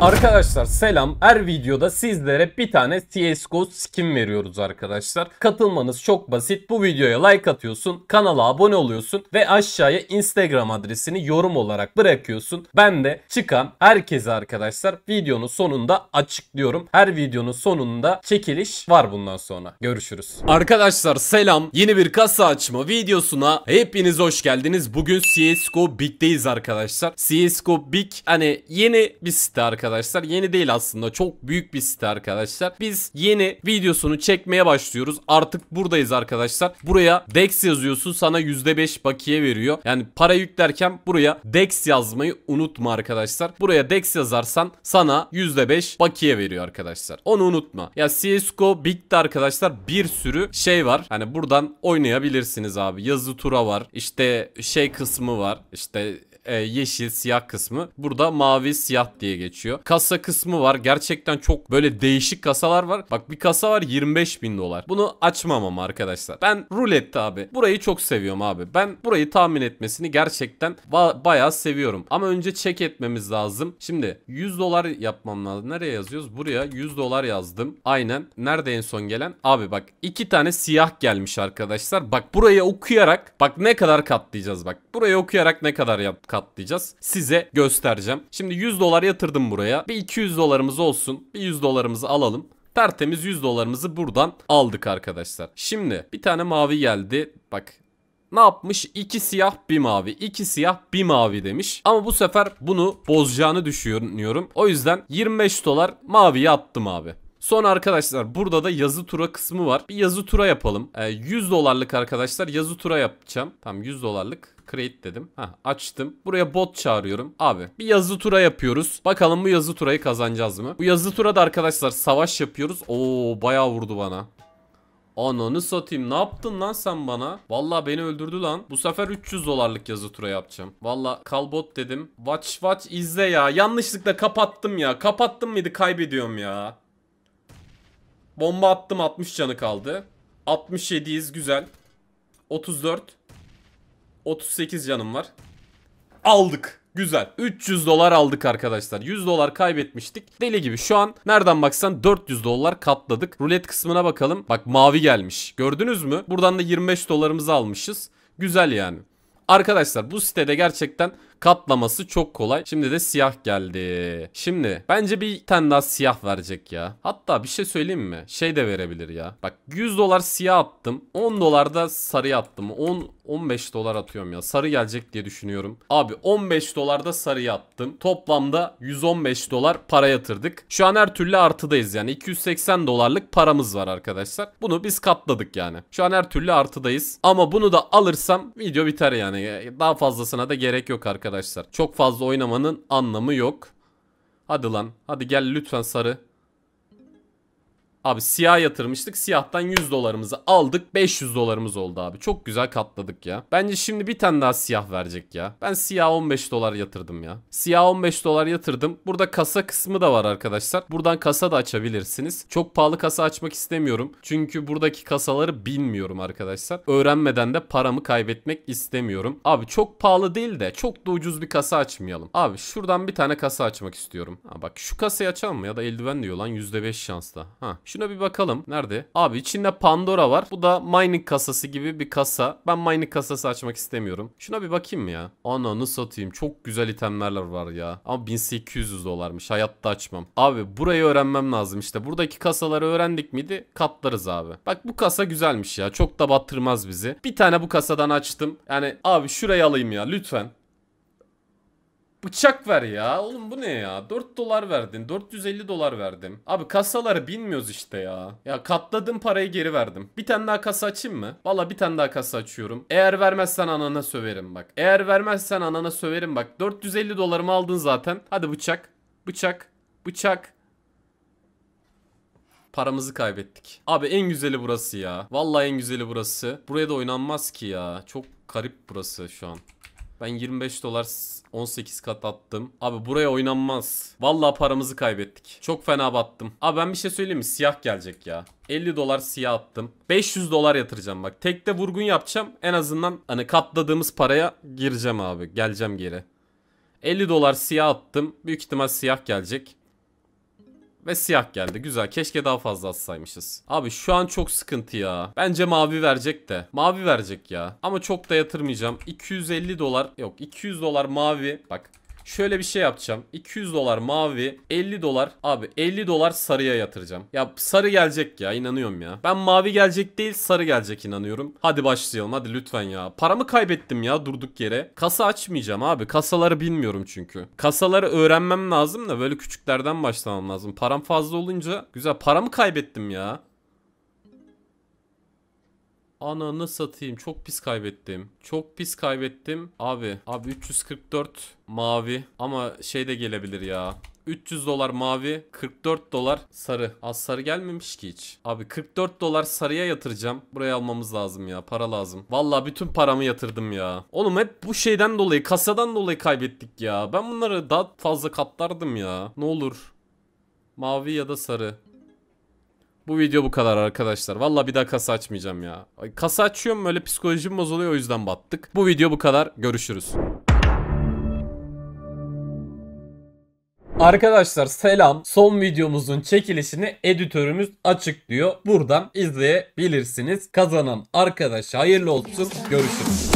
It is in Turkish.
Arkadaşlar selam. Her videoda sizlere bir tane CSGO skin veriyoruz arkadaşlar. Katılmanız çok basit. Bu videoya like atıyorsun, kanala abone oluyorsun ve aşağıya Instagram adresini yorum olarak bırakıyorsun. Ben de çıkan herkese arkadaşlar videonun sonunda açıklıyorum. Her videonun sonunda çekiliş var bundan sonra. Görüşürüz. Arkadaşlar selam. Yeni bir kasa açma videosuna hepiniz hoş geldiniz. Bugün CSGO Big'deyiz arkadaşlar. CSGO Big hani yeni bir site arkadaşlar arkadaşlar. Yeni değil aslında. Çok büyük bir site arkadaşlar. Biz yeni videosunu çekmeye başlıyoruz. Artık buradayız arkadaşlar. Buraya Dex yazıyorsun. Sana %5 bakiye veriyor. Yani para yüklerken buraya Dex yazmayı unutma arkadaşlar. Buraya Dex yazarsan sana %5 bakiye veriyor arkadaşlar. Onu unutma. Ya CSGO bitti arkadaşlar bir sürü şey var. Hani buradan oynayabilirsiniz abi. Yazı tura var. İşte şey kısmı var. İşte e, yeşil siyah kısmı. Burada mavi siyah diye geçiyor. Kasa kısmı var. Gerçekten çok böyle değişik kasalar var. Bak bir kasa var 25 bin dolar. Bunu açmam ama arkadaşlar. Ben rulette abi. Burayı çok seviyorum abi. Ben burayı tahmin etmesini gerçekten ba bayağı seviyorum. Ama önce çek etmemiz lazım. Şimdi 100 dolar yapmam lazım. Nereye yazıyoruz? Buraya 100 dolar yazdım. Aynen. Nerede en son gelen? Abi bak iki tane siyah gelmiş arkadaşlar. Bak burayı okuyarak bak ne kadar katlayacağız bak. Burayı okuyarak ne kadar yaptık? katlayacağız. Size göstereceğim. Şimdi 100 dolar yatırdım buraya. Bir 200 dolarımız olsun. Bir 100 dolarımızı alalım. Tertemiz 100 dolarımızı buradan aldık arkadaşlar. Şimdi bir tane mavi geldi. Bak ne yapmış? İki siyah bir mavi. iki siyah bir mavi demiş. Ama bu sefer bunu bozacağını düşünüyorum. O yüzden 25 dolar maviye attım abi. Son arkadaşlar burada da yazı tura kısmı var. Bir yazı tura yapalım. E, ee, 100 dolarlık arkadaşlar yazı tura yapacağım. Tamam 100 dolarlık create dedim. Ha açtım. Buraya bot çağırıyorum. Abi bir yazı tura yapıyoruz. Bakalım bu yazı turayı kazanacağız mı? Bu yazı tura da arkadaşlar savaş yapıyoruz. Oo bayağı vurdu bana. Ananı satayım ne yaptın lan sen bana? Valla beni öldürdü lan. Bu sefer 300 dolarlık yazı tura yapacağım. Valla kalbot dedim. Watch watch izle ya. Yanlışlıkla kapattım ya. Kapattım mıydı kaybediyorum ya. Bomba attım 60 canı kaldı. 67'yiz güzel. 34. 38 canım var. Aldık. Güzel. 300 dolar aldık arkadaşlar. 100 dolar kaybetmiştik. Deli gibi. Şu an nereden baksan 400 dolar katladık. Rulet kısmına bakalım. Bak mavi gelmiş. Gördünüz mü? Buradan da 25 dolarımızı almışız. Güzel yani. Arkadaşlar bu sitede gerçekten Katlaması çok kolay. Şimdi de siyah geldi. Şimdi bence bir tane daha siyah verecek ya. Hatta bir şey söyleyeyim mi? Şey de verebilir ya. Bak 100 dolar siyah attım. 10 dolar da sarı attım. 10 15 dolar atıyorum ya. Sarı gelecek diye düşünüyorum. Abi 15 dolar da sarı attım. Toplamda 115 dolar para yatırdık. Şu an her türlü artıdayız yani. 280 dolarlık paramız var arkadaşlar. Bunu biz katladık yani. Şu an her türlü artıdayız. Ama bunu da alırsam video biter yani. Daha fazlasına da gerek yok arkadaşlar arkadaşlar. Çok fazla oynamanın anlamı yok. Hadi lan. Hadi gel lütfen sarı. Abi siyah yatırmıştık. Siyahtan 100 dolarımızı aldık. 500 dolarımız oldu abi. Çok güzel katladık ya. Bence şimdi bir tane daha siyah verecek ya. Ben siyah 15 dolar yatırdım ya. Siyah 15 dolar yatırdım. Burada kasa kısmı da var arkadaşlar. Buradan kasa da açabilirsiniz. Çok pahalı kasa açmak istemiyorum. Çünkü buradaki kasaları bilmiyorum arkadaşlar. Öğrenmeden de paramı kaybetmek istemiyorum. Abi çok pahalı değil de çok da ucuz bir kasa açmayalım. Abi şuradan bir tane kasa açmak istiyorum. Ha bak şu kasayı açalım mı? Ya da eldiven diyor lan %5 şansla. Ha Şuna bir bakalım. Nerede? Abi içinde Pandora var. Bu da mining kasası gibi bir kasa. Ben mining kasası açmak istemiyorum. Şuna bir bakayım ya. Ananı satayım. Çok güzel itemlerler var ya. Ama 1800 dolarmış. Hayatta açmam. Abi burayı öğrenmem lazım işte. Buradaki kasaları öğrendik miydi? Katlarız abi. Bak bu kasa güzelmiş ya. Çok da battırmaz bizi. Bir tane bu kasadan açtım. Yani abi şurayı alayım ya lütfen. Bıçak ver ya. Oğlum bu ne ya? 4 dolar verdin. 450 dolar verdim. Abi kasaları bilmiyoruz işte ya. Ya katladım parayı geri verdim. Bir tane daha kasa açayım mı? Valla bir tane daha kasa açıyorum. Eğer vermezsen anana söverim bak. Eğer vermezsen anana söverim bak. 450 dolarımı aldın zaten. Hadi bıçak. Bıçak. Bıçak. Paramızı kaybettik. Abi en güzeli burası ya. Vallahi en güzeli burası. Buraya da oynanmaz ki ya. Çok garip burası şu an. Ben 25 dolar 18 kat attım. Abi buraya oynanmaz. Vallahi paramızı kaybettik. Çok fena battım. Abi ben bir şey söyleyeyim mi? Siyah gelecek ya. 50 dolar siyah attım. 500 dolar yatıracağım bak. Tek de vurgun yapacağım. En azından hani katladığımız paraya gireceğim abi. Geleceğim geri. 50 dolar siyah attım. Büyük ihtimal siyah gelecek. Ve siyah geldi. Güzel. Keşke daha fazla atsaymışız. Abi şu an çok sıkıntı ya. Bence mavi verecek de. Mavi verecek ya. Ama çok da yatırmayacağım. 250 dolar. Yok 200 dolar mavi. Bak Şöyle bir şey yapacağım. 200 dolar mavi, 50 dolar abi 50 dolar sarıya yatıracağım. Ya sarı gelecek ya inanıyorum ya. Ben mavi gelecek değil sarı gelecek inanıyorum. Hadi başlayalım hadi lütfen ya. Paramı kaybettim ya durduk yere. Kasa açmayacağım abi. Kasaları bilmiyorum çünkü. Kasaları öğrenmem lazım da böyle küçüklerden başlamam lazım. Param fazla olunca güzel paramı kaybettim ya. Ananı satayım. Çok pis kaybettim. Çok pis kaybettim. Abi. Abi 344 mavi. Ama şey de gelebilir ya. 300 dolar mavi, 44 dolar sarı. Az sarı gelmemiş ki hiç. Abi 44 dolar sarıya yatıracağım. Buraya almamız lazım ya. Para lazım. Valla bütün paramı yatırdım ya. Oğlum hep bu şeyden dolayı, kasadan dolayı kaybettik ya. Ben bunları daha fazla katlardım ya. Ne olur. Mavi ya da sarı. Bu video bu kadar arkadaşlar. Valla bir daha kasa açmayacağım ya. Kasa açıyorum böyle psikolojim bozuluyor o yüzden battık. Bu video bu kadar. Görüşürüz. Arkadaşlar selam. Son videomuzun çekilişini editörümüz açıklıyor. Buradan izleyebilirsiniz. Kazanan arkadaş hayırlı olsun. Görüşürüz.